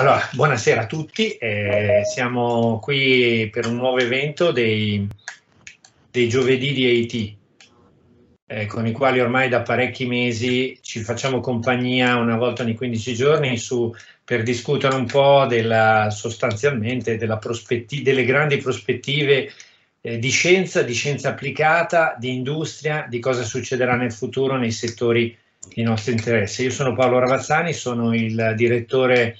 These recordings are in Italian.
Allora, buonasera a tutti, eh, siamo qui per un nuovo evento dei, dei giovedì di AT, eh, con i quali ormai da parecchi mesi ci facciamo compagnia una volta ogni 15 giorni su, per discutere un po' della, sostanzialmente della delle grandi prospettive eh, di scienza, di scienza applicata, di industria, di cosa succederà nel futuro nei settori di nostro interesse. Io sono Paolo Ravazzani, sono il direttore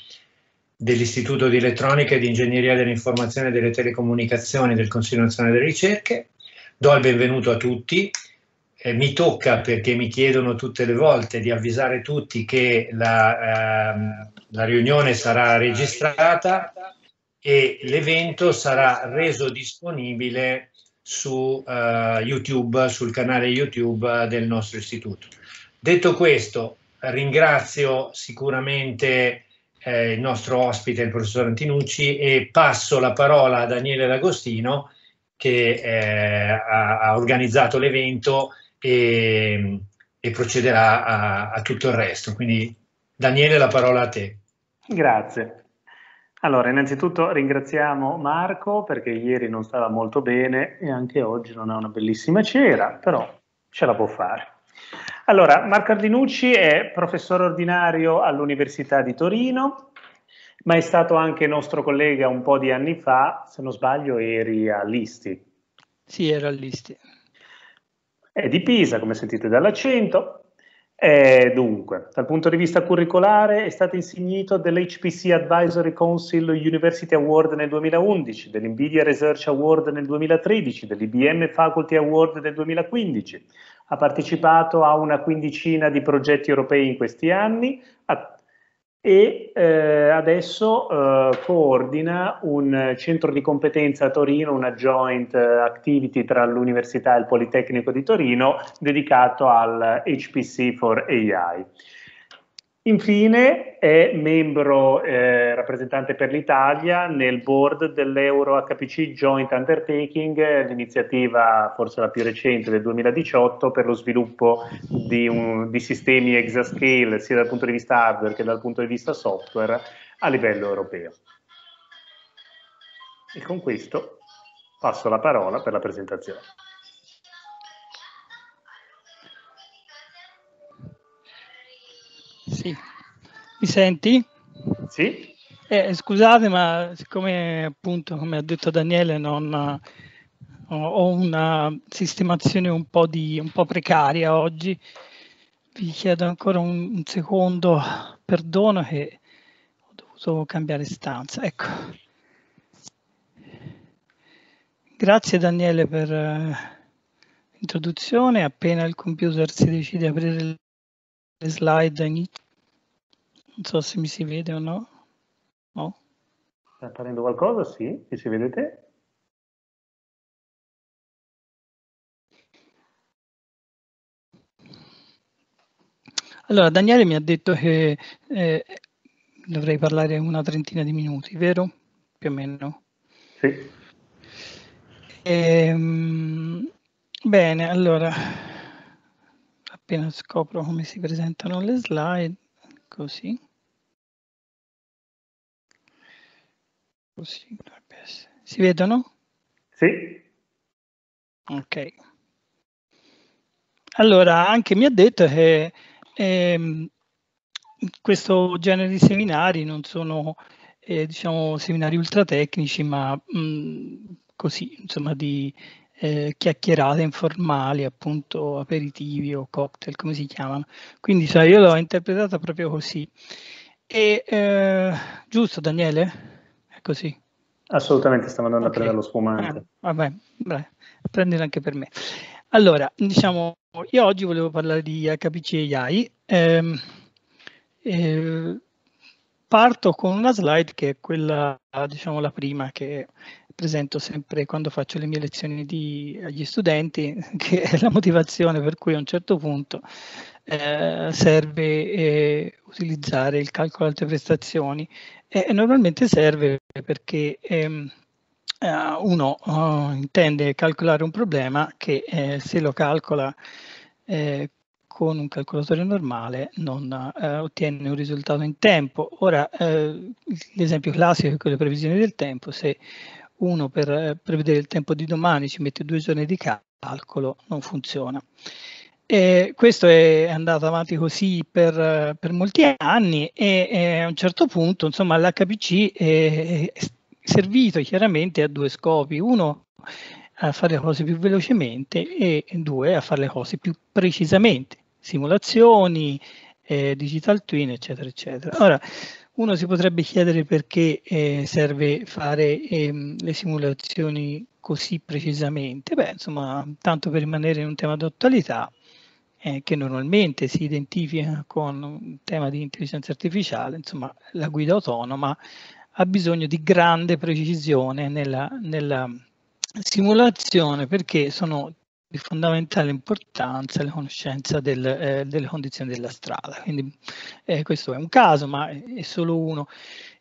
dell'Istituto di Elettronica e di Ingegneria dell'Informazione e delle Telecomunicazioni del Consiglio Nazionale delle Ricerche. Do il benvenuto a tutti. Eh, mi tocca, perché mi chiedono tutte le volte, di avvisare tutti che la, ehm, la riunione sarà registrata e l'evento sarà reso disponibile su eh, YouTube, sul canale YouTube del nostro istituto. Detto questo, ringrazio sicuramente eh, il nostro ospite, il professor Antinucci, e passo la parola a Daniele D'Agostino che eh, ha, ha, organizzato l'evento e, e, procederà a, a tutto il resto. Quindi Daniele, la parola a te. Grazie. Allora, innanzitutto ringraziamo Marco perché ieri non stava molto bene e anche oggi non ha una bellissima cera, però ce la può fare. Allora, Marco Ardinucci è professore ordinario all'Università di Torino, ma è stato anche nostro collega un po' di anni fa, se non sbaglio eri a Listi. Sì, ero a Listi. È di Pisa, come sentite dall'accento, eh, dunque, dal punto di vista curricolare è stato insignito dell'HPC Advisory Council University Award nel 2011, dell'NVIDIA Research Award nel 2013, dell'IBM Faculty Award nel 2015. Ha partecipato a una quindicina di progetti europei in questi anni, ha e eh, adesso eh, coordina un centro di competenza a Torino, una joint eh, activity tra l'Università e il Politecnico di Torino dedicato al HPC for AI. Infine è membro eh, rappresentante per l'Italia nel board dell'Euro HPC Joint Undertaking, l'iniziativa forse la più recente del 2018 per lo sviluppo di, un, di sistemi exascale sia dal punto di vista hardware che dal punto di vista software a livello europeo. E con questo passo la parola per la presentazione. Sì. Mi senti? Sì. Eh, scusate, ma siccome appunto, come ha detto Daniele, non, ho una sistemazione un po', di, un po precaria oggi, vi chiedo ancora un, un, secondo perdono che ho dovuto cambiare stanza. Ecco. Grazie Daniele per eh, l'introduzione, appena il computer si decide di aprire le slide inizio. Non so se mi si vede o no. No. Sta apparendo qualcosa? Sì, mi si vede te? Allora, Daniele mi ha detto che eh, dovrei parlare una trentina di minuti, vero? Più o meno. Sì. Ehm, bene, allora, appena scopro come si presentano le slide così. Così dovrebbe essere. Si vedono? Sì. Ok. Allora, anche mi ha detto che ehm, questo genere di seminari non sono, eh, diciamo, seminari ultratecnici, ma mh, mm, così, insomma, di, eh, chiacchierate informali, appunto aperitivi o cocktail, come si chiamano. Quindi so, io l'ho interpretata proprio così. E, eh, giusto Daniele? È così. Assolutamente, stiamo andando okay. a prendere lo spumante. Ah, vabbè, beh, prendilo anche per me. Allora, diciamo, io oggi volevo parlare di HPC AI. Ehm, eh, parto con una slide che è quella, diciamo, la prima che presento sempre quando faccio le mie lezioni di, agli studenti, che è la motivazione per cui a un certo punto eh, serve eh, utilizzare il calcolo alte prestazioni e, e normalmente serve perché ehm, eh, uno uh, intende calcolare un problema che eh, se lo calcola eh, con un calcolatore normale non eh, ottiene un risultato in tempo. Ora, eh, l'esempio classico è quello delle previsioni del tempo, se uno per eh, prevedere il tempo di domani ci mette due giorni di calcolo, non funziona. E questo è andato avanti così per, per molti anni e, e, a un certo punto insomma, l'HPC è, è servito chiaramente a due scopi. Uno a fare le cose più velocemente e due a fare le cose più precisamente simulazioni, eh, digital twin, eccetera, eccetera. Ora, uno si potrebbe chiedere perché eh, serve fare ehm, le simulazioni così precisamente. Beh, insomma, tanto per rimanere in un tema d'attualità, eh, che normalmente si identifica con un tema di intelligenza artificiale, insomma, la guida autonoma ha bisogno di grande precisione nella, nella simulazione perché sono di fondamentale importanza la conoscenza del, eh, delle condizioni della strada. Quindi eh, questo è un caso, ma è solo uno.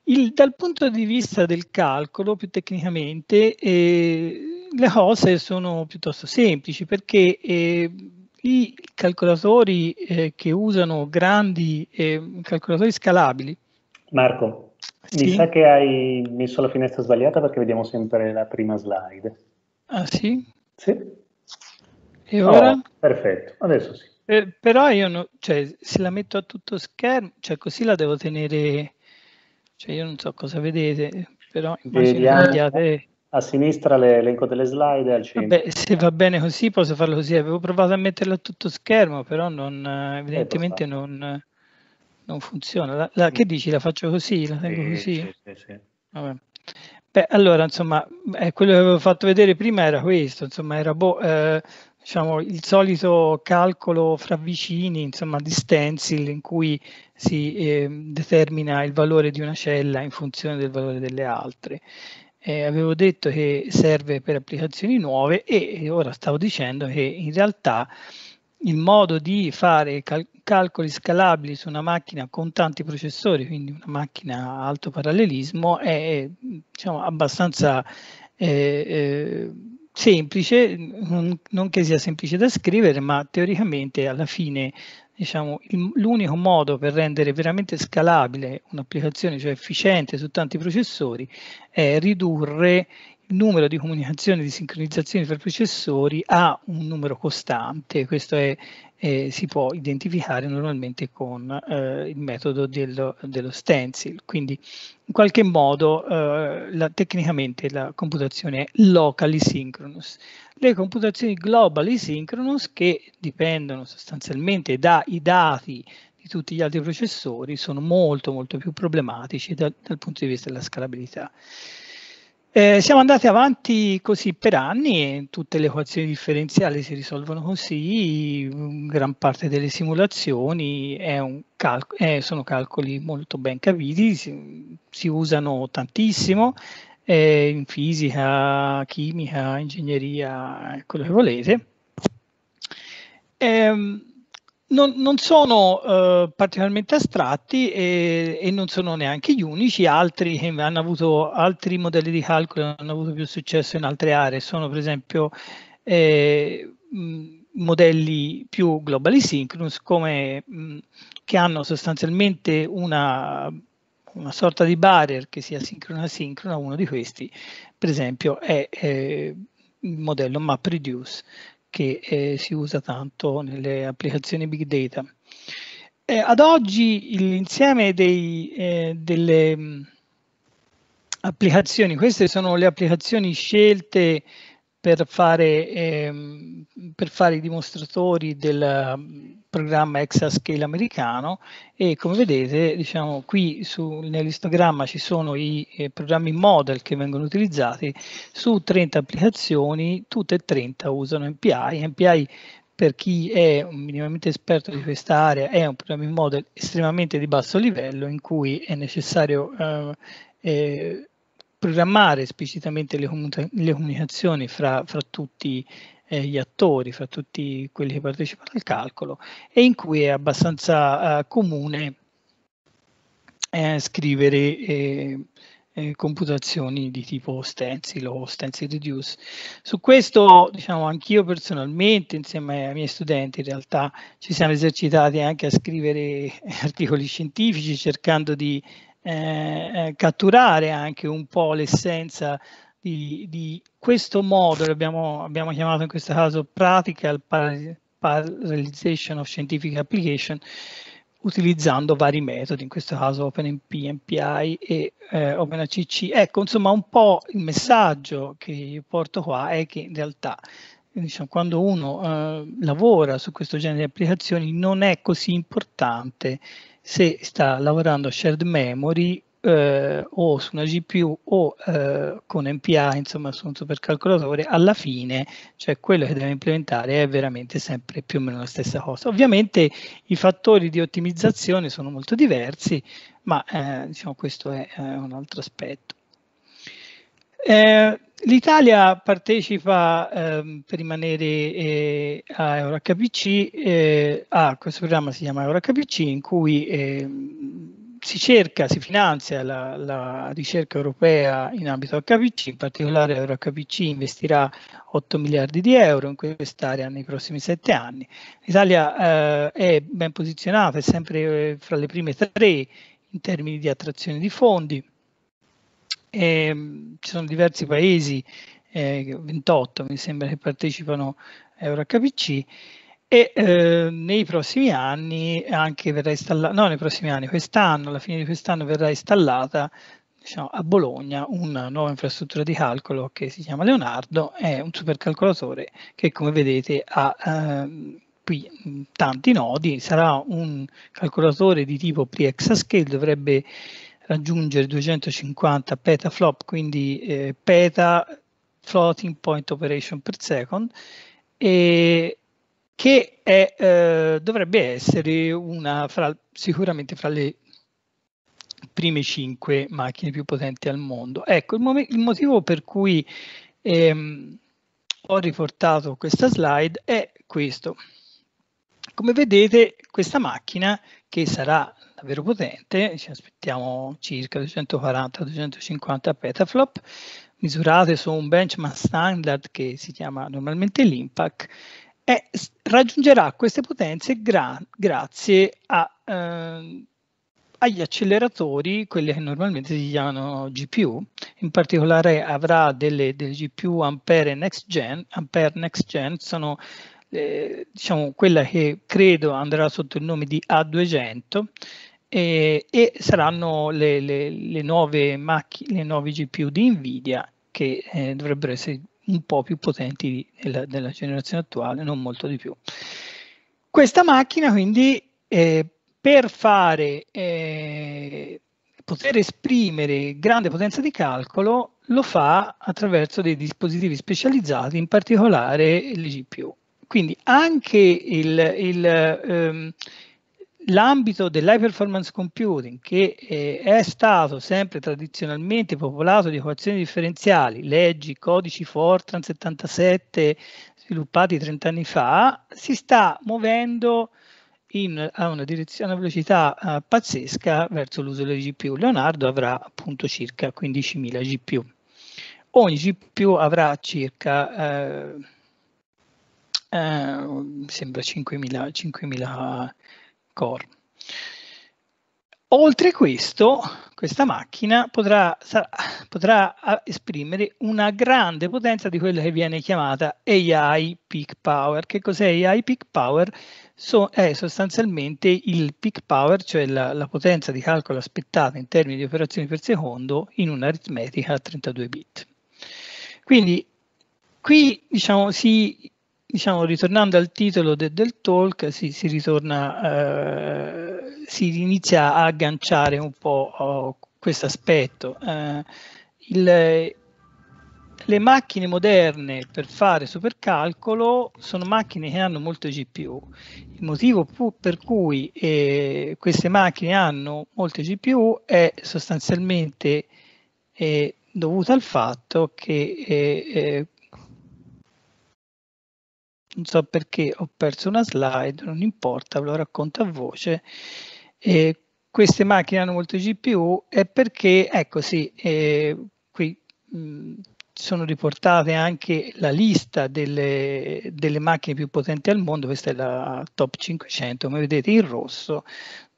Il, dal punto di vista del calcolo, più tecnicamente, eh, le cose sono piuttosto semplici perché eh, i calcolatori eh, che usano grandi eh, calcolatori scalabili. Marco, sì? mi sa che hai messo la finestra sbagliata perché vediamo sempre la prima slide. Ah sì? Sì. E ora? Oh, perfetto, adesso sì. Eh, però io no, cioè, se la metto a tutto schermo, cioè così la devo tenere, cioè io non so cosa vedete, però immagino vediate... A sinistra l'elenco delle slide al centro. Vabbè, se va bene così posso farlo così, avevo provato a metterlo a tutto schermo, però non, eh, evidentemente non, non, funziona. La, la, che dici, la faccio così, la tengo sì, così? Sì, sì, Beh, allora, insomma, eh, quello che avevo fatto vedere prima era questo, insomma, era boh, eh, diciamo, il solito calcolo fra vicini, insomma di stencil, in cui si eh, determina il valore di una cella in funzione del valore delle altre. Eh, avevo detto che serve per applicazioni nuove e ora stavo dicendo che in realtà il modo di fare cal calcoli scalabili su una macchina con tanti processori, quindi una macchina a alto parallelismo, è diciamo, abbastanza eh, eh semplice, non, non, che sia semplice da scrivere, ma teoricamente alla fine diciamo, l'unico modo per rendere veramente scalabile un'applicazione, cioè efficiente su tanti processori, è ridurre il numero di comunicazioni e di sincronizzazione fra processori a un numero costante. Questo è eh, si può identificare normalmente con eh, il metodo dello, dello, stencil. Quindi in qualche modo eh, la, tecnicamente la computazione è locally synchronous. Le computazioni globally synchronous che dipendono sostanzialmente dai dati di tutti gli altri processori sono molto molto più problematici da, dal punto di vista della scalabilità. Eh, siamo andati avanti così per anni, tutte le equazioni differenziali si risolvono così, mm, gran parte delle simulazioni cal eh, sono calcoli molto ben capiti, si, si usano tantissimo eh, in fisica, chimica, ingegneria, quello che volete. Ehm, non, non sono eh, particolarmente astratti e, e, non sono neanche gli unici, altri hanno avuto altri modelli di calcolo hanno avuto più successo in altre aree, sono per esempio eh, modelli più globally synchronous come, mh, che hanno sostanzialmente una una sorta di barrier che sia sincrona o asincrona, uno di questi per esempio è eh, il modello MapReduce che eh, si usa tanto nelle applicazioni big data. Eh, ad oggi l'insieme eh, delle mh, mm, applicazioni, queste sono le applicazioni scelte per fare, ehm, per fare i dimostratori della, programma Exascale americano e come vedete diciamo qui nell'istogramma ci sono i eh, programmi model che vengono utilizzati su 30 applicazioni tutte e 30 usano MPI MPI per chi è minimamente esperto di questa area è un programming model estremamente di basso livello in cui è necessario eh, eh, programmare esplicitamente le, comunica le comunicazioni fra, fra tutti i eh, gli attori, fra tutti quelli che partecipano al calcolo, e in cui è abbastanza eh, comune eh, scrivere eh, eh, computazioni di tipo stencil o stencil reduce. Su questo, diciamo, anch'io personalmente, insieme ai miei studenti, in realtà ci siamo esercitati anche a scrivere articoli scientifici, cercando di eh, eh, catturare anche un po' l'essenza di, di questo modo, l'abbiamo abbiamo chiamato in questo caso Practical Parallelization of Scientific Application, utilizzando vari metodi, in questo caso OpenMP, MPI e eh, OpenACC. Ecco, insomma, un po' il messaggio che io porto qua è che in realtà diciamo, quando uno eh, lavora su questo genere di applicazioni non è così importante se sta lavorando shared memory eh, o su una GPU o eh, con MPA, insomma su un supercalcolatore, alla fine, cioè quello che deve implementare è veramente sempre più o meno la stessa cosa. Ovviamente i fattori di ottimizzazione sono molto diversi, ma eh, diciamo questo è eh, un altro aspetto. Eh, L'Italia partecipa, ehm, per rimanere eh, a EuroHPC, eh, a ah, questo programma si chiama EuroHPC, in cui eh, si cerca, si finanzia la, la, ricerca europea in ambito HPC, in particolare EuroHPC investirà 8 miliardi di euro in quest'area nei prossimi sette anni. L'Italia eh, è ben posizionata, è sempre eh, fra le prime tre in termini di attrazione di fondi. E, ehm, ci sono diversi paesi, eh, 28 mi sembra, che partecipano a EuroHPC e eh, nei prossimi anni anche verrà installata, no nei prossimi anni, quest'anno, alla fine di quest'anno verrà installata diciamo, a Bologna una nuova infrastruttura di calcolo che si chiama Leonardo, è un supercalcolatore che come vedete ha eh, qui tanti nodi, sarà un calcolatore di tipo pre-exascale, dovrebbe raggiungere 250 petaflop, quindi eh, peta floating point operation per second e che è, eh, dovrebbe essere una fra, sicuramente fra le prime cinque macchine più potenti al mondo. Ecco, il, mom- il motivo per cui ehm, ho riportato questa slide è questo. Come vedete, questa macchina, che sarà davvero potente, ci aspettiamo circa 240-250 petaflop, misurate su un benchmark standard che si chiama normalmente l'IMPAC, è, raggiungerà queste potenze gra grazie a, eh, agli acceleratori, quelli che normalmente si chiamano GPU, in particolare avrà delle, delle GPU Ampere Next Gen, Ampere Next Gen sono eh, diciamo, quella che credo andrà sotto il nome di A200 eh, e saranno le, le, le, nuove le nuove GPU di Nvidia che eh, dovrebbero essere un po' più potenti della, della, generazione attuale, non molto di più. Questa macchina quindi eh, per fare, eh, poter esprimere grande potenza di calcolo lo fa attraverso dei dispositivi specializzati, in particolare le GPU. Quindi anche il, il, ehm, l'ambito dell'high performance computing che eh, è stato sempre tradizionalmente popolato di equazioni differenziali, leggi, codici Fortran 77 sviluppati 30 anni fa, si sta muovendo in, a una direzione, una velocità uh, pazzesca verso l'uso delle GPU. Leonardo avrà appunto circa 15.000 GPU. Ogni GPU avrà circa, uh, uh, sembra 5.000, 5.000 core. Oltre questo, questa macchina potrà, sarà, potrà, ah, esprimere una grande potenza di quella che viene chiamata AI peak power. Che cos'è AI peak power? So, è sostanzialmente il peak power, cioè la, la potenza di calcolo aspettata in termini di operazioni per secondo in un'aritmetica a 32 bit. Quindi qui diciamo, si diciamo, ritornando al titolo de, del talk, si, si ritorna, eh, si inizia a agganciare un po' oh, questo aspetto. Eh, il, le macchine moderne per fare supercalcolo sono macchine che hanno molte GPU. Il motivo per cui eh, queste macchine hanno molte GPU è sostanzialmente eh, dovuto al fatto che eh, eh non so perché ho perso una slide, non importa, ve lo racconto a voce. Eh, queste macchine hanno molto GPU è perché, ecco sì, eh, qui mh, sono riportate anche la lista delle, delle, macchine più potenti al mondo, questa è la top 500, come vedete in rosso,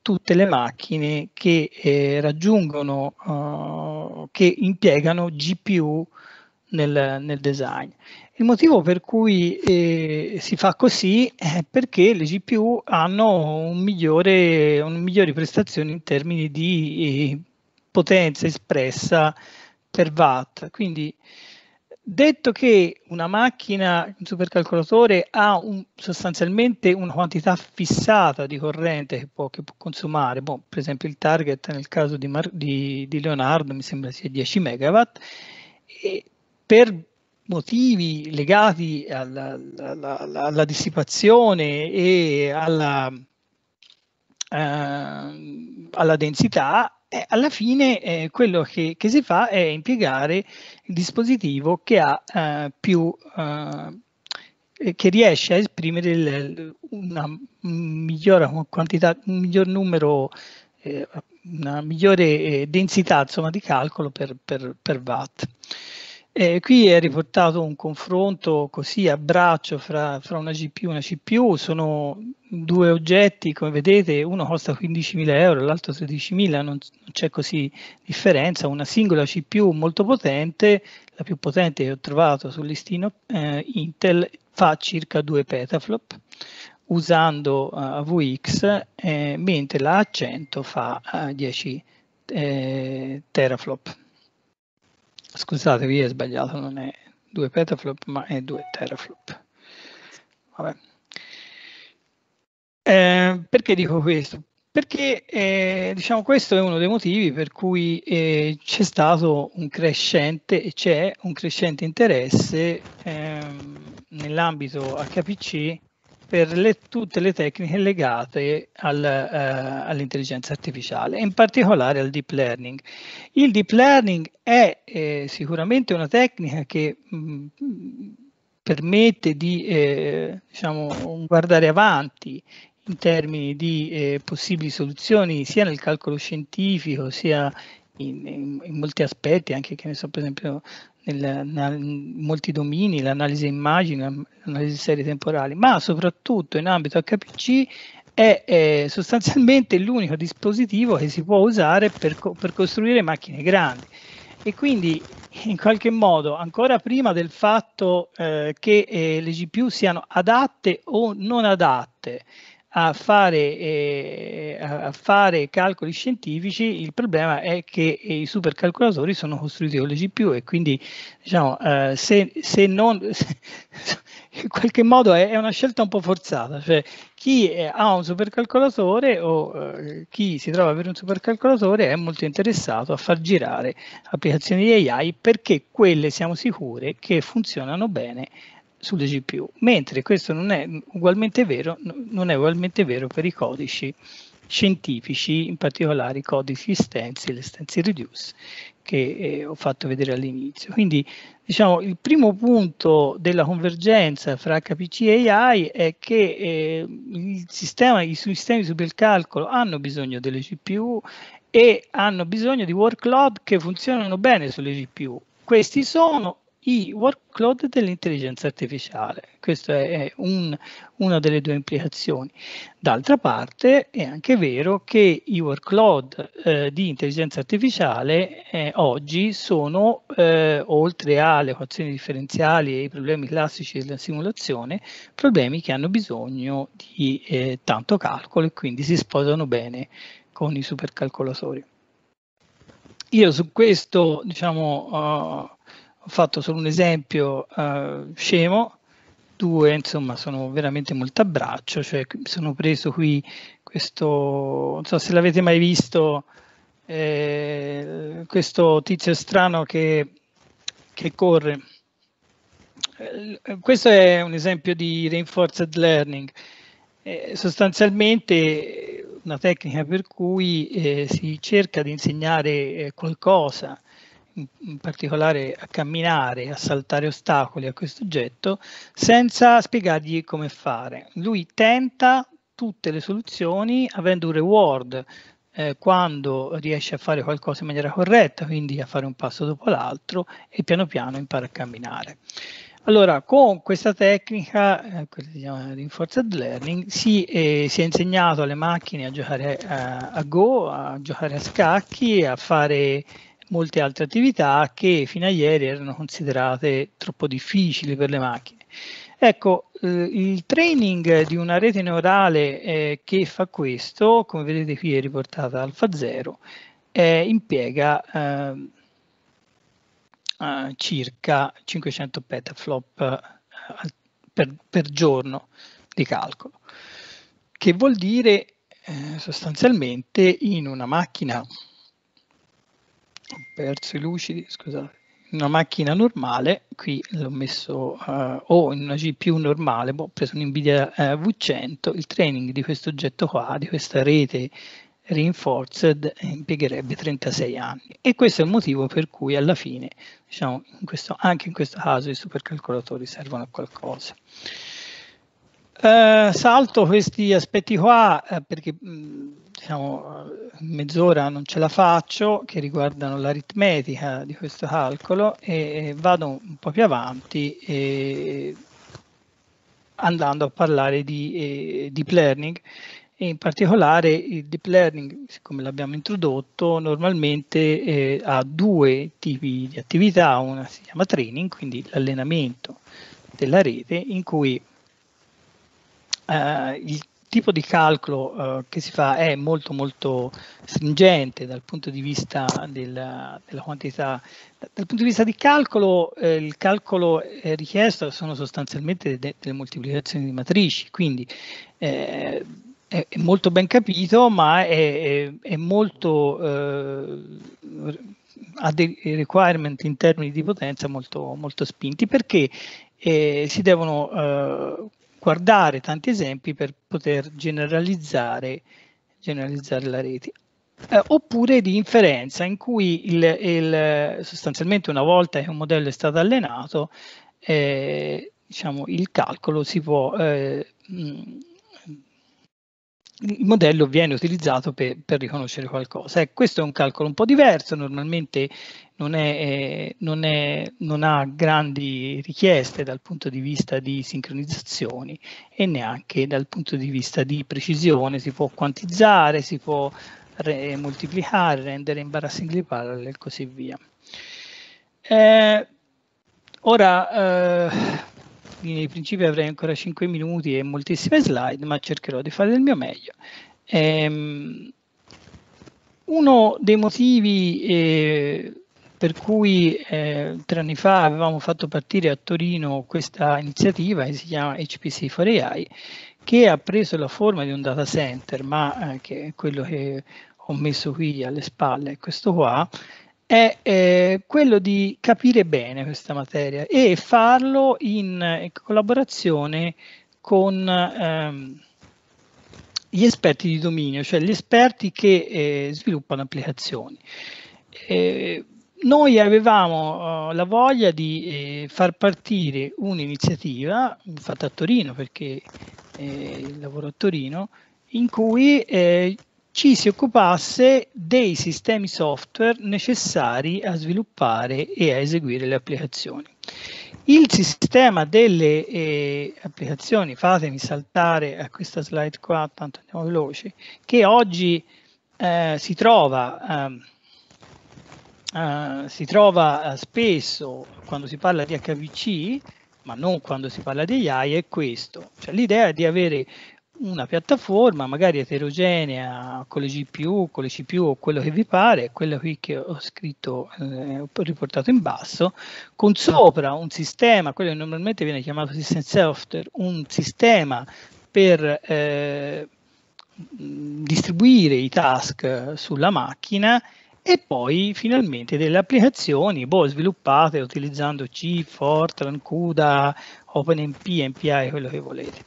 tutte le macchine che eh, raggiungono, uh, che impiegano GPU nel, nel design. Il motivo per cui eh, si fa così è perché le GPU hanno un migliore, un migliori prestazioni in termini di eh, potenza espressa per watt. Quindi, detto che una macchina, un supercalcolatore, ha un, sostanzialmente una quantità fissata di corrente che può, che può consumare, boh, per esempio il target nel caso di, Mar- di, di, Leonardo mi sembra sia 10 MW, per motivi legati alla, alla, alla dissipazione e alla, eh, alla densità, eh, alla fine eh, quello che, che, si fa è impiegare il dispositivo che, ha, eh, più, eh, che riesce a esprimere una migliore quantità, un miglior numero eh, una migliore densità insomma, di calcolo per, per, per watt. Eh, qui è riportato un confronto così a braccio fra, fra, una GPU e una CPU, sono due oggetti, come vedete uno costa 15.000 euro, l'altro 13.000, non, non c'è così differenza, una singola CPU molto potente, la più potente che ho trovato sul listino eh, Intel, fa circa 2 petaflop usando uh, eh, AVX, eh, mentre la A100 fa uh, eh, 10 eh, teraflop. Scusate, qui è sbagliato, non è 2 petaflop, ma è 2 teraflop. Vabbè. Eh, perché dico questo? Perché eh, diciamo questo è uno dei motivi per cui eh, c'è stato un crescente e c'è un crescente interesse ehm, nell'ambito HPC per le, tutte le tecniche legate al, eh, all'intelligenza artificiale, in particolare al deep learning. Il deep learning è eh, sicuramente una tecnica che mh, mm, permette di eh, diciamo, guardare avanti in termini di eh, possibili soluzioni sia nel calcolo scientifico sia in, in, in molti aspetti, anche che ne so, per esempio nel, nel, in molti domini, l'analisi immagine, l'analisi serie temporali, ma soprattutto in ambito HPC è, è sostanzialmente l'unico dispositivo che si può usare per, per costruire macchine grandi e quindi in qualche modo ancora prima del fatto eh, che eh, le GPU siano adatte o non adatte a fare, eh, a fare, calcoli scientifici, il problema è che eh, i supercalcolatori sono costruiti con le GPU e quindi diciamo, eh, se, se, non, se, in qualche modo è, è, una scelta un po' forzata, cioè chi è, eh, ha un supercalcolatore o eh, chi si trova per un supercalcolatore è molto interessato a far girare applicazioni di AI perché quelle siamo sicure che funzionano bene sulle GPU, mentre questo non è ugualmente vero, non è ugualmente vero per i codici scientifici, in particolare i codici stencil, stencil reduce, che eh, ho fatto vedere all'inizio. Quindi diciamo il primo punto della convergenza fra HPC e AI è che eh, il sistema, i sistemi supercalcolo hanno bisogno delle GPU e hanno bisogno di workload che funzionano bene sulle GPU. Questi sono i workload dell'intelligenza artificiale. Questa è un, una delle due implicazioni. D'altra parte è anche vero che i workload eh, di intelligenza artificiale eh, oggi sono, eh, oltre alle equazioni differenziali e i problemi classici della simulazione, problemi che hanno bisogno di eh, tanto calcolo e quindi si sposano bene con i supercalcolatori. Io su questo, diciamo, uh, ho fatto solo un esempio uh, scemo, due insomma sono veramente molto a braccio, cioè sono preso qui questo, non so se l'avete mai visto, eh, questo tizio strano che, che corre. Eh, questo è un esempio di reinforced learning, eh, sostanzialmente eh, una tecnica per cui si cerca di insegnare qualcosa, in particolare a camminare, a saltare ostacoli a questo oggetto, senza spiegargli come fare. Lui tenta tutte le soluzioni avendo un reward eh, quando riesce a fare qualcosa in maniera corretta, quindi a fare un passo dopo l'altro e piano piano impara a camminare. Allora, con questa tecnica, eh, quella si chiama Reinforced Learning, si, eh, si, è insegnato alle macchine a giocare a, a Go, a giocare a scacchi, a fare molte altre attività che fino a ieri erano considerate troppo difficili per le macchine. Ecco, eh, il training di una rete neurale eh, che fa questo, come vedete qui è riportata alfa 0, eh, impiega ehm, eh, circa 500 petaflop eh, per, per, giorno di calcolo, che vuol dire eh, sostanzialmente in una macchina ho perso i lucidi, scusate, in una macchina normale, qui l'ho messo uh, o in una GPU normale, boh, ho preso un NVIDIA uh, eh, V100, il training di questo oggetto qua, di questa rete reinforced, eh, impiegherebbe 36 anni. E questo è il motivo per cui alla fine, diciamo, in questo, anche in questo caso i supercalcolatori servono a qualcosa. Uh, salto questi aspetti qua perché mh, mm, diciamo, mezz'ora non ce la faccio, che riguardano l'aritmetica di questo calcolo e vado un po' più avanti andando a parlare di eh, deep learning e in particolare il deep learning, siccome l'abbiamo introdotto, normalmente eh, ha due tipi di attività, una si chiama training, quindi l'allenamento della rete, in cui eh, il tipo di calcolo eh, che si fa è molto molto stringente dal punto di vista della, della quantità. Dal punto di vista di calcolo, eh, il calcolo eh, richiesto sono sostanzialmente de delle moltiplicazioni di matrici, quindi eh, è, molto ben capito, ma è, è, è molto eh, ha dei requirement in termini di potenza molto, molto spinti perché eh, si devono eh, guardare tanti esempi per poter generalizzare, generalizzare la rete. Eh, oppure di inferenza, in cui il, il, sostanzialmente una volta che un modello è stato allenato, eh, diciamo, il calcolo si può eh, mh, il modello viene utilizzato per, per, riconoscere qualcosa. Eh, questo è un calcolo un po' diverso, normalmente non, è, eh, non, è, non, ha grandi richieste dal punto di vista di sincronizzazioni e neanche dal punto di vista di precisione, si può quantizzare, si può re moltiplicare, rendere embarrassingly parallel e così via. Eh, ora, eh, nei principi avrei ancora 5 minuti e moltissime slide, ma cercherò di fare del mio meglio. Ehm, uno dei motivi eh, per cui eh, tre anni fa avevamo fatto partire a Torino questa iniziativa che si chiama HPC 4 AI, che ha preso la forma di un data center, ma eh, che è quello che ho messo qui alle spalle, questo qua, è eh, quello di capire bene questa materia e farlo in collaborazione con ehm, gli esperti di dominio, cioè gli esperti che eh, sviluppano applicazioni. Eh, noi avevamo uh, la voglia di eh, far partire un'iniziativa, fatta a Torino perché eh, lavoro a Torino, in cui eh, ci si occupasse dei sistemi software necessari a sviluppare e a eseguire le applicazioni. Il sistema delle eh, applicazioni, fatemi saltare a questa slide qua, tanto andiamo veloci, che oggi eh, si trova ehm, eh, Uh, si trova eh, spesso quando si parla di HVC, ma non quando si parla di AI, è questo. Cioè, l'idea è di avere una piattaforma magari eterogenea con le GPU, con le CPU o quello che vi pare, quella qui che ho scritto, eh, riportato in basso, con sopra un sistema, quello che normalmente viene chiamato system software, un sistema per eh, distribuire i task sulla macchina e poi finalmente delle applicazioni boh, sviluppate utilizzando C, Fortran, CUDA OpenMP, MPI, quello che volete.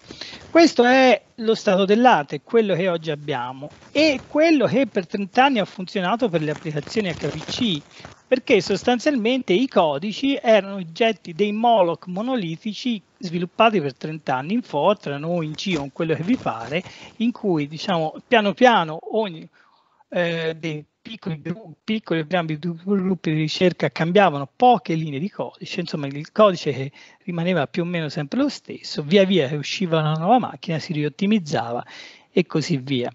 Questo è lo stato dell'arte, quello che oggi abbiamo e quello che per 30 anni ha funzionato per le applicazioni HPC, perché sostanzialmente i codici erano oggetti dei moloch monolitici sviluppati per 30 anni in Fortran o in C quello che vi pare, in cui diciamo piano piano ogni eh, dei piccoli, piccoli grandi gruppi di ricerca cambiavano poche linee di codice, insomma il codice che rimaneva più o meno sempre lo stesso, via via che usciva una nuova macchina si riottimizzava e così via.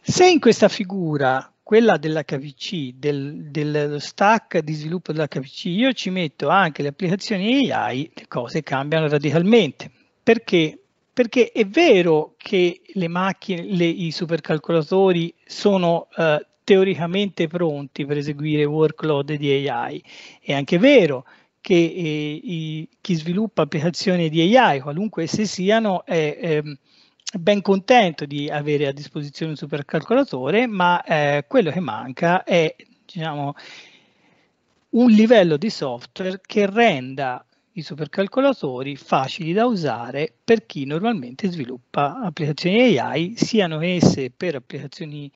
Se in questa figura, quella dell'HPC, del, dello stack di sviluppo dell'HPC, io ci metto anche le applicazioni AI, le cose cambiano radicalmente. Perché? Perché è vero che le macchine, le, i supercalcolatori sono eh, teoricamente pronti per eseguire workload di AI. È anche vero che eh, i, chi sviluppa applicazioni di AI, qualunque esse siano, è, è ehm, ben contento di avere a disposizione un supercalcolatore, ma eh, quello che manca è diciamo, un livello di software che renda i supercalcolatori facili da usare per chi normalmente sviluppa applicazioni AI, siano esse per applicazioni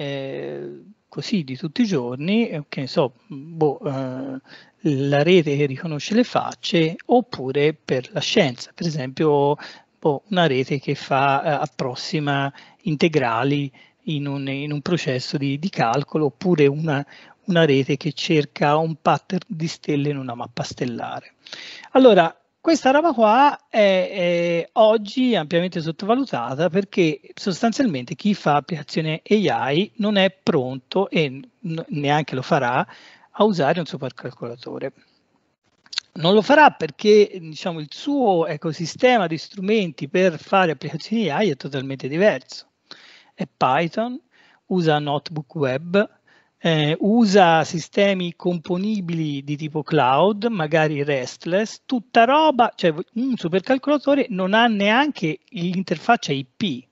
eh, così di tutti i giorni, eh, che ne so, boh, eh, la rete che riconosce le facce oppure per la scienza, per esempio boh, una rete che fa eh, approssima integrali in un, in un processo di, di, calcolo oppure una, una rete che cerca un pattern di stelle in una mappa stellare. Allora, questa roba qua è, è, oggi ampiamente sottovalutata perché sostanzialmente chi fa applicazione AI non è pronto e neanche lo farà a usare un supercalcolatore. Non lo farà perché diciamo, il suo ecosistema di strumenti per fare applicazioni AI è totalmente diverso. È Python, usa notebook web, eh, usa sistemi componibili di tipo cloud, magari restless, tutta roba, cioè un supercalcolatore non ha neanche l'interfaccia IP.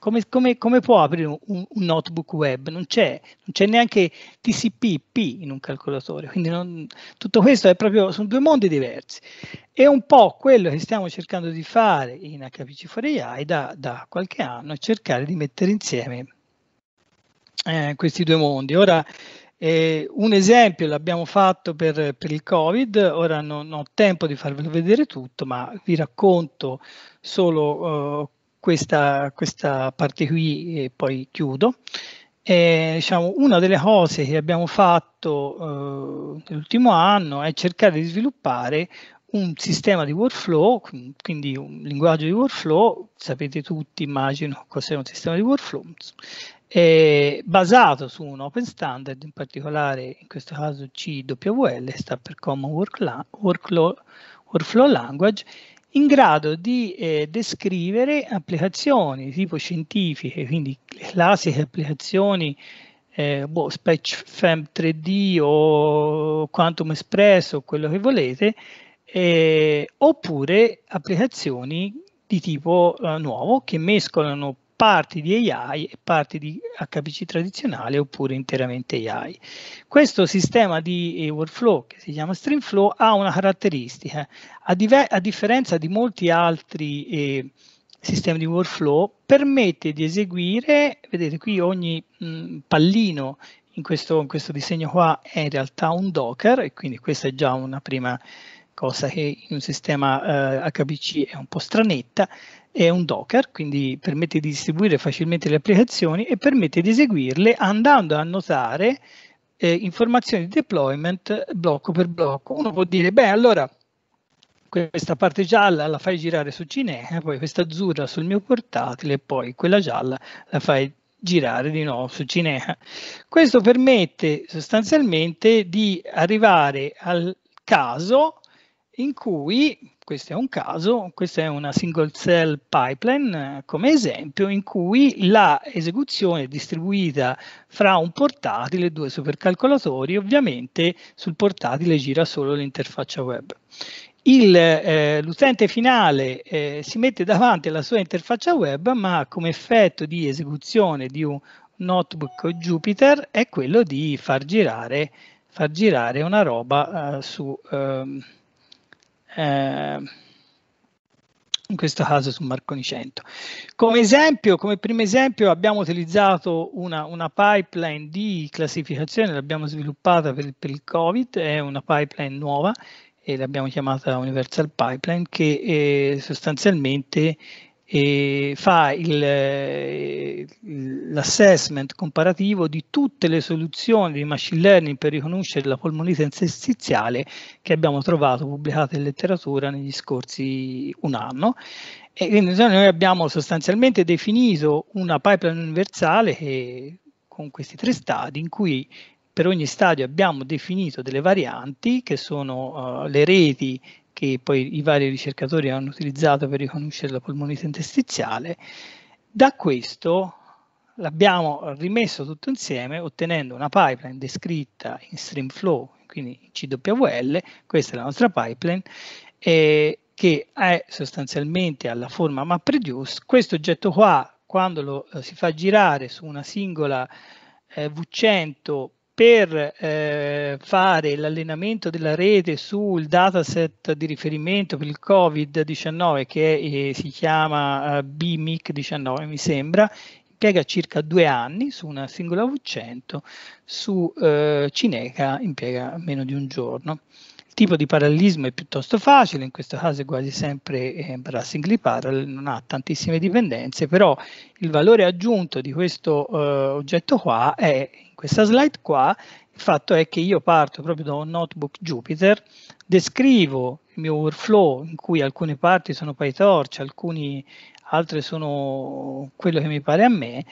Come, come, come può aprire un, un, notebook web? Non c'è, non c'è neanche TCP/IP in un calcolatore, quindi non, tutto questo è proprio, sono due mondi diversi. È un po' quello che stiamo cercando di fare in HPC4AI da, da qualche anno, cercare di mettere insieme eh, questi due mondi. Ora, eh, un esempio l'abbiamo fatto per, per, il Covid, ora non ho tempo di farvelo vedere tutto, ma vi racconto solo eh, questa, questa, parte qui e poi chiudo. Eh, diciamo, una delle cose che abbiamo fatto eh, nell'ultimo anno è cercare di sviluppare un sistema di workflow, quindi un linguaggio di workflow, sapete tutti immagino cos'è un sistema di workflow, eh, basato su un open standard, in particolare in questo caso CWL, sta per Common Workflow Language, in grado di eh, descrivere applicazioni tipo scientifiche, quindi le classiche applicazioni eh, boh, SpecFem 3D o Quantum Espresso, quello che volete, eh, oppure applicazioni di tipo eh, nuovo che mescolano parti di AI e parti di HPC tradizionale oppure interamente AI. Questo sistema di eh, workflow che si chiama Streamflow ha una caratteristica, a, a differenza di molti altri eh, sistemi di workflow, permette di eseguire, vedete qui ogni mh, mm, pallino in questo, in questo disegno qua è in realtà un Docker e quindi questa è già una prima cosa che in un sistema eh, HPC è un po' stranetta, è un Docker, quindi permette di distribuire facilmente le applicazioni e permette di eseguirle andando a notare eh, informazioni di deployment blocco per blocco. Uno può dire, beh, allora questa parte gialla la fai girare su Cineca, poi questa azzurra sul mio portatile e poi quella gialla la fai girare di nuovo su Cineca. Questo permette sostanzialmente di arrivare al caso in cui, questo è un caso, questa è una single cell pipeline eh, come esempio, in cui l'esecuzione è distribuita fra un portatile e due supercalcolatori, ovviamente sul portatile gira solo l'interfaccia web. Eh, l'utente eh, finale eh, si mette davanti alla sua interfaccia web, ma come effetto di esecuzione di un notebook Jupyter è quello di far girare, far girare una roba eh, su... Ehm, eh, in questo caso su Marconi 100. Come esempio, come primo esempio abbiamo utilizzato una, una pipeline di classificazione, l'abbiamo sviluppata per, per, il Covid, è una pipeline nuova e l'abbiamo chiamata Universal Pipeline che eh, sostanzialmente e fa eh, l'assessment comparativo di tutte le soluzioni di machine learning per riconoscere la polmonite interstiziale che abbiamo trovato pubblicate in letteratura negli scorsi un anno. E quindi noi abbiamo sostanzialmente definito una pipeline universale che, con questi tre stadi in cui per ogni stadio abbiamo definito delle varianti che sono uh, le reti che poi i vari ricercatori hanno utilizzato per riconoscere la polmonite interstiziale. Da questo l'abbiamo rimesso tutto insieme ottenendo una pipeline descritta in Streamflow, quindi in CWL, questa è la nostra pipeline, eh, che è sostanzialmente alla forma MapReduce. Questo oggetto qua, quando lo eh, si fa girare su una singola eh, V100 per eh, fare l'allenamento della rete sul dataset di riferimento per il Covid-19 che eh, si chiama eh, BMIC-19 mi sembra, impiega circa due anni su una singola V100, su eh, Cineca impiega meno di un giorno. Il tipo di parallelismo è piuttosto facile, in questo caso è quasi sempre eh, Brassingly Parallel, non ha tantissime dipendenze, però il valore aggiunto di questo eh, oggetto qua è questa slide qua, il fatto è che io parto proprio da un notebook Jupyter, descrivo il mio workflow in cui alcune parti sono PyTorch, alcune altre sono quello che mi pare a me,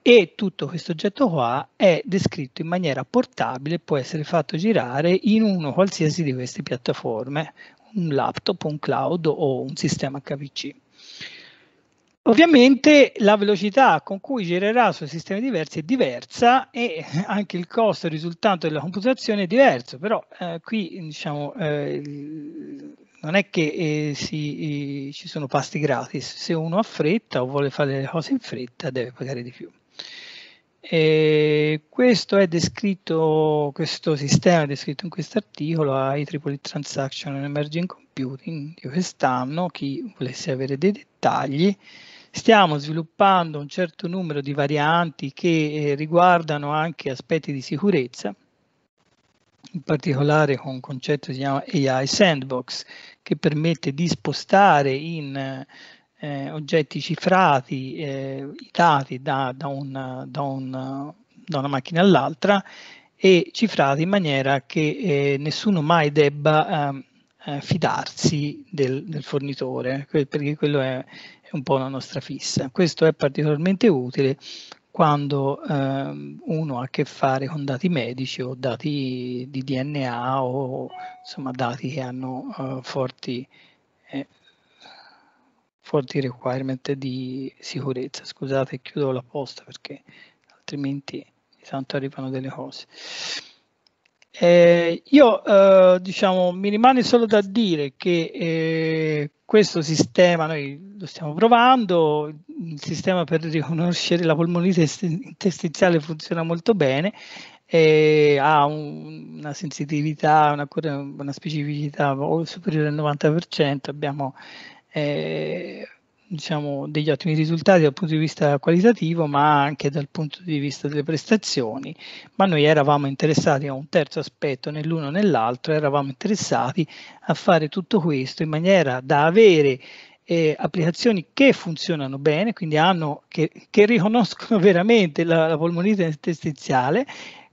e tutto questo oggetto qua è descritto in maniera portabile, può essere fatto girare in uno qualsiasi di queste piattaforme, un laptop, un cloud o un sistema HPC. Ovviamente la velocità con cui girerà su sistemi diversi è diversa e anche il costo risultante della computazione è diverso, però eh, qui diciamo, eh, non è che eh, si, eh, ci sono pasti gratis, se uno ha fretta o vuole fare le cose in fretta deve pagare di più. E questo è descritto, questo sistema è descritto in questo articolo ai Tripoli Transaction and Emerging Computing di quest'anno, chi volesse avere dei dettagli. Stiamo sviluppando un certo numero di varianti che eh, riguardano anche aspetti di sicurezza, in particolare con un concetto che si chiama AI Sandbox, che permette di spostare in eh, oggetti cifrati eh, i dati da, da, una, da, una, da una macchina all'altra e cifrati in maniera che eh, nessuno mai debba ehm, eh, fidarsi del, del, fornitore, perché quello è, è un po' una nostra fissa. Questo è particolarmente utile quando ehm, uno ha a che fare con dati medici o dati di DNA o insomma dati che hanno eh, forti, eh, forti requirement di sicurezza. Scusate, chiudo la posta perché altrimenti tanto arrivano delle cose. Eh, io eh, diciamo mi rimane solo da dire che eh, questo sistema noi lo stiamo provando, il sistema per riconoscere la polmonite interstiziale funziona molto bene, eh, ha un, una sensitività, una, una, specificità superiore al 90%, abbiamo eh, diciamo, degli ottimi risultati dal punto di vista qualitativo, ma anche dal punto di vista delle prestazioni. Ma noi eravamo interessati a un terzo aspetto, nell'uno o nell'altro, eravamo interessati a fare tutto questo in maniera da avere eh, applicazioni che funzionano bene, quindi hanno, che, che riconoscono veramente la, la polmonite interstiziale,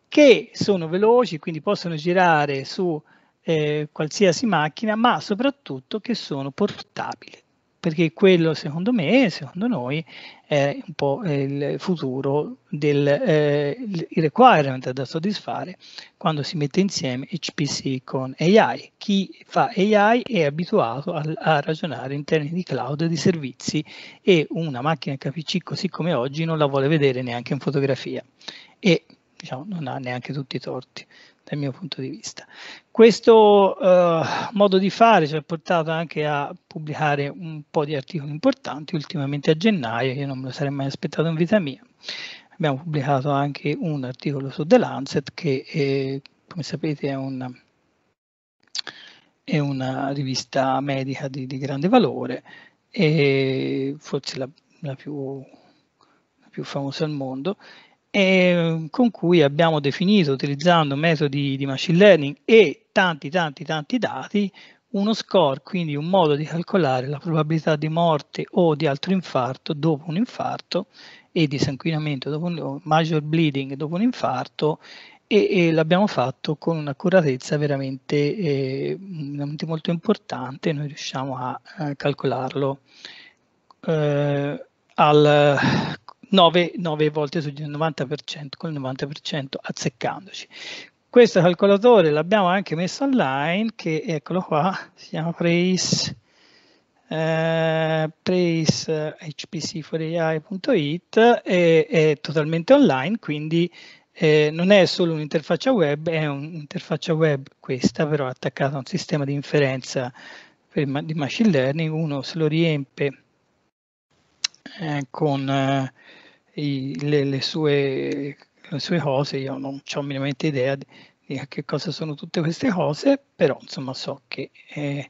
che sono veloci, quindi possono girare su eh, qualsiasi macchina, ma soprattutto che sono portabili perché quello secondo me, secondo noi, è un po' il futuro del eh, requirement da soddisfare quando si mette insieme HPC con AI. Chi fa AI è abituato a, a ragionare in termini di cloud e di servizi e una macchina HPC così come oggi non la vuole vedere neanche in fotografia e diciamo, non ha neanche tutti i torti dal mio punto di vista. Questo uh, modo di fare ci ha portato anche a pubblicare un po' di articoli importanti, ultimamente a gennaio, io non me lo sarei mai aspettato in vita mia. Abbiamo pubblicato anche un articolo su The Lancet che, è, eh, come sapete, è una, è una rivista medica di, di, grande valore e forse la, la più famosa al mondo eh, con cui abbiamo definito, utilizzando metodi di machine learning e tanti tanti tanti dati, uno score, quindi un modo di calcolare la probabilità di morte o di altro infarto dopo un infarto e di sanguinamento dopo un major bleeding dopo un infarto e, e l'abbiamo fatto con un'accuratezza veramente, eh, veramente, molto importante, noi riusciamo a, a calcolarlo eh, al 9, 9 volte su 90%, con il 90% azzeccandoci. Questo calcolatore l'abbiamo anche messo online, che eccolo qua, si chiama Praise, eh, praisehpc4ai.it, è, è totalmente online, quindi eh, non è solo un'interfaccia web, è un'interfaccia web questa, però attaccata a un sistema di inferenza di machine learning, uno se lo riempie eh, con eh, i, le, le, sue, le, sue, cose, io non ho minimamente idea di, di, che cosa sono tutte queste cose, però insomma so che eh,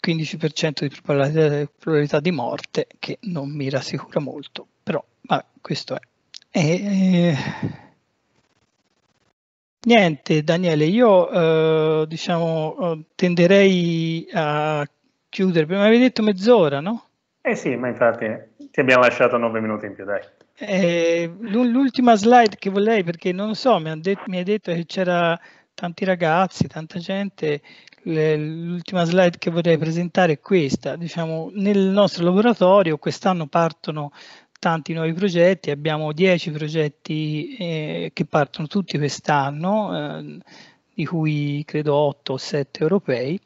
15% di probabilità, probabilità, di morte che non mi rassicura molto, però vabbè, questo è. E, niente Daniele, io eh, diciamo eh, tenderei a chiudere, prima avevi detto mezz'ora, no? Eh sì, ma infatti ti abbiamo lasciato 9 minuti in più, dai. Eh, l'ultima slide che volevo, perché non so, mi, detto, mi hai detto che c'era tanti ragazzi, tanta gente, l'ultima slide che vorrei presentare è questa. Diciamo, nel nostro laboratorio quest'anno partono tanti nuovi progetti, abbiamo 10 progetti eh, che partono tutti quest'anno, eh, di cui credo 8 o 7 europei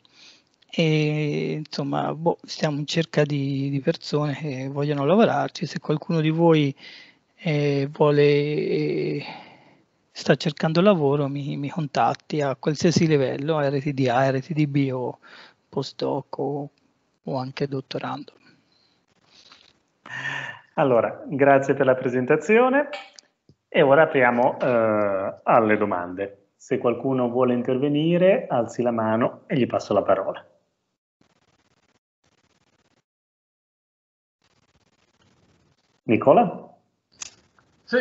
e insomma boh, siamo in cerca di, di, persone che vogliono lavorarci, se qualcuno di voi eh, vuole, eh, sta cercando lavoro mi, mi, contatti a qualsiasi livello, RTDA, RTDB o postdoc o, o anche dottorando. Allora, grazie per la presentazione e ora apriamo eh, alle domande. Se qualcuno vuole intervenire, alzi la mano e gli passo la parola. Nicola? Sì,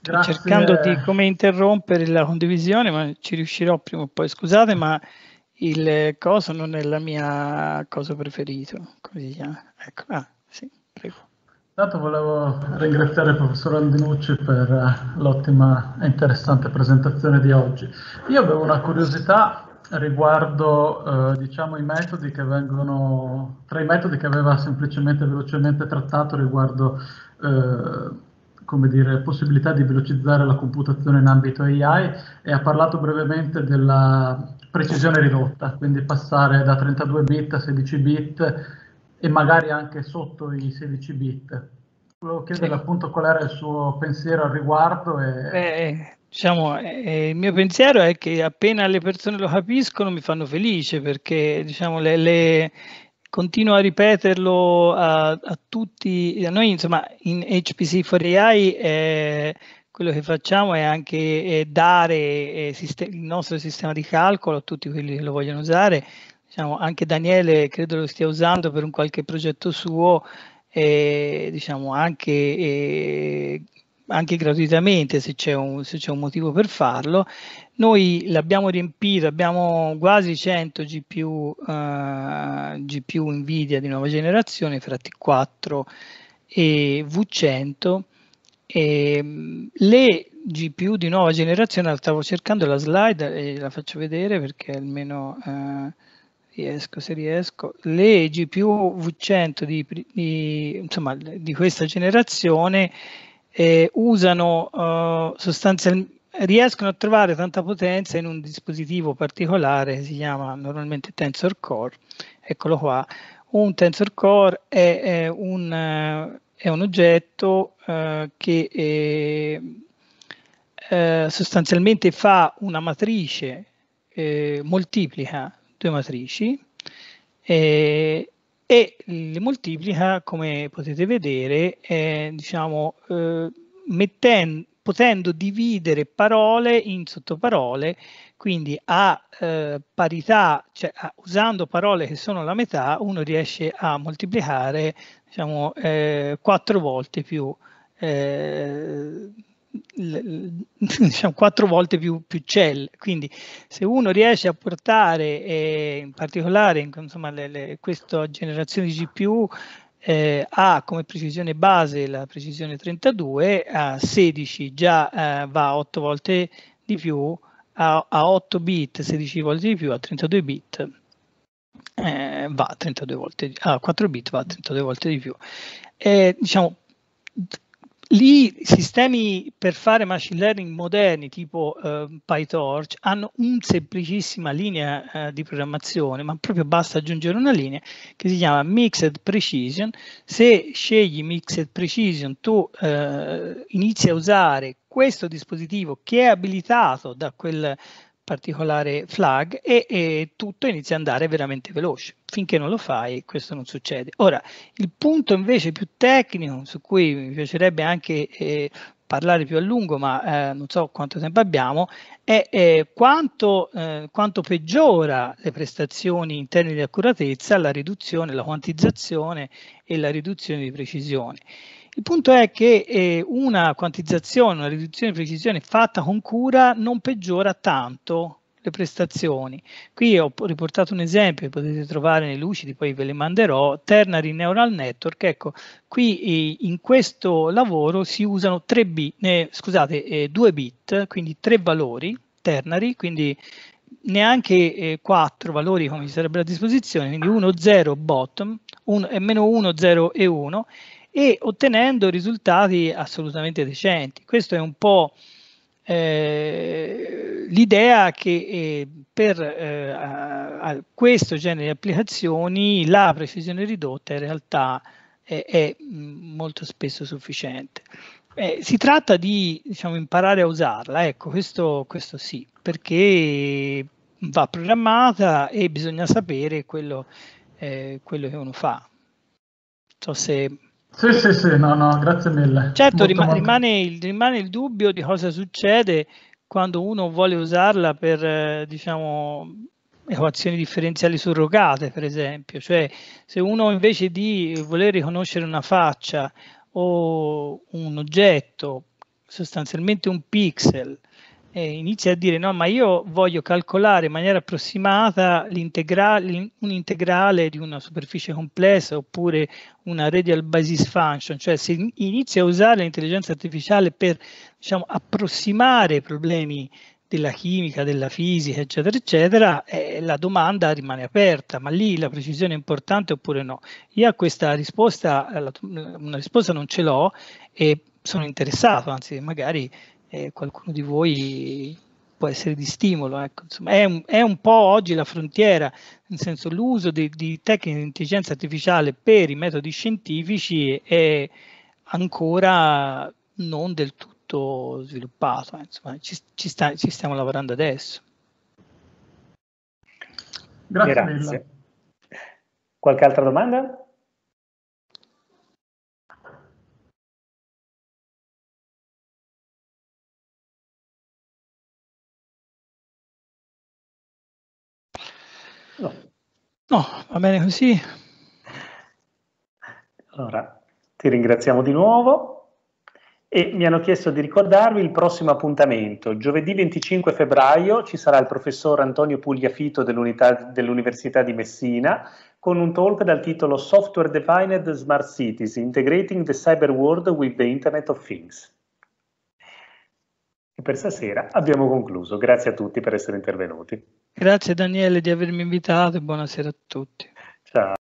grazie. cercando di come interrompere la condivisione, ma ci riuscirò prima o poi. Scusate, ma il coso non è la mia cosa preferita. Così si chiama? Ecco, ah, sì, prego. Intanto volevo ringraziare il professor Andinucci per eh, l'ottima e interessante presentazione di oggi. Io avevo una curiosità riguardo eh, diciamo, i metodi che vengono, tra i metodi che aveva semplicemente velocemente trattato riguardo eh, come dire, possibilità di velocizzare la computazione in ambito AI e ha parlato brevemente della precisione ridotta, quindi passare da 32 bit a 16 bit e magari anche sotto i 16 bit. Volevo chiedere appunto qual era il suo pensiero al riguardo. E... Beh, eh, diciamo, eh, il mio pensiero è che appena le persone lo capiscono mi fanno felice perché diciamo, le, le continuo a ripeterlo a, a tutti, a noi insomma in HPC for AI eh, quello che facciamo è anche eh, dare eh, il nostro sistema di calcolo a tutti quelli che lo vogliono usare, diciamo, anche Daniele credo lo stia usando per un qualche progetto suo, diciamo anche anche gratuitamente se c'è un, un, motivo per farlo. Noi l'abbiamo riempito, abbiamo quasi 100 GPU, eh, GPU Nvidia di nuova generazione fra T4 e V100. E mm, le GPU di nuova generazione, stavo cercando la slide e la faccio vedere perché almeno eh, riesco se riesco. Le GPU V100 di, di, insomma, di questa generazione eh, usano eh, sostanzialmente riescono a trovare tanta potenza in un dispositivo particolare che si chiama normalmente tensor core eccolo qua un tensor core è, è, un, è un, oggetto eh, che è, eh, eh, sostanzialmente fa una matrice eh, moltiplica due matrici e, e le moltiplica, come potete vedere, eh, diciamo, eh, mettendo, potendo dividere parole in sottoparole, quindi a eh, parità, cioè a, usando parole che sono la metà, uno riesce a moltiplicare diciamo, eh, quattro volte più eh, diciamo, quattro volte più, più cell. Quindi se uno riesce a portare, eh, in particolare insomma, le, le, questa generazione di GPU eh, ha come precisione base la precisione 32, a 16 già eh, va 8 volte di più, a, a, 8 bit 16 volte di più, a 32 eh, bit va 32 volte, a 4 bit va 32 volte di più. diciamo, Lì sistemi per fare machine learning moderni tipo eh, PyTorch hanno un semplicissima linea eh, di programmazione, ma proprio basta aggiungere una linea che si chiama Mixed Precision. Se scegli Mixed Precision tu eh, inizi a usare questo dispositivo che è abilitato da quel particolare flag e, e, tutto inizia ad andare veramente veloce. Finché non lo fai questo non succede. Ora, il punto invece più tecnico su cui mi piacerebbe anche eh, parlare più a lungo, ma eh, non so quanto tempo abbiamo, è eh, quanto, eh, quanto, peggiora le prestazioni in termini di accuratezza la riduzione, la quantizzazione e la riduzione di precisione. Il punto è che eh, una quantizzazione, una riduzione di precisione fatta con cura non peggiora tanto le prestazioni. Qui ho riportato un esempio che potete trovare nei lucidi, poi ve le manderò, Ternary Neural Network, ecco, qui eh, in questo lavoro si usano 3 bit, eh, scusate, eh, 2 bit, quindi 3 valori ternary, quindi neanche eh, 4 valori come ci sarebbero a disposizione, quindi 1, 0, bottom, 1, meno 1, 0 e 1 e ottenendo risultati assolutamente decenti. Questo è un po' eh, l'idea che eh, per eh, questo genere di applicazioni la precisione ridotta in realtà è molto spesso sufficiente. si tratta di diciamo, imparare a usarla, ecco, questo, questo, sì, perché va programmata e bisogna sapere quello, quello che uno fa. Non so se sì, sì, sì, no, no, grazie mille. Certo, rima- rimane, il, rimane, il, dubbio di cosa succede quando uno vuole usarla per, eh, diciamo, equazioni differenziali surrogate, per esempio. Cioè, se uno invece di voler riconoscere una faccia o un oggetto, sostanzialmente un pixel, eh, inizia a dire no, ma io voglio calcolare in maniera approssimata un'integrale di una superficie complessa oppure una radial basis function, cioè si inizia a usare l'intelligenza artificiale per diciamo, approssimare problemi della chimica, della fisica, eccetera, eccetera, eh, la domanda rimane aperta, ma lì la precisione è importante oppure no? Io a questa risposta, una risposta non ce l'ho e sono interessato, anzi magari eh, qualcuno di voi può essere di stimolo. Ecco. Insomma, è, un, è, un, po' oggi la frontiera, nel senso l'uso di, di tecniche di intelligenza artificiale per i metodi scientifici è ancora non del tutto sviluppato, insomma, ci, ci, sta, ci stiamo lavorando adesso. Grazie. Grazie. Qualche altra domanda? No, va bene così. Allora, ti ringraziamo di nuovo e mi hanno chiesto di ricordarvi il prossimo appuntamento. Giovedì 25 febbraio ci sarà il professor Antonio Pugliafito dell'Università di Messina con un talk dal titolo Software Defined Smart Cities, Integrating the Cyber World with the Internet of Things. E per stasera abbiamo concluso. Grazie a tutti per essere intervenuti. Grazie Daniele di avermi invitato e buonasera a tutti. Ciao.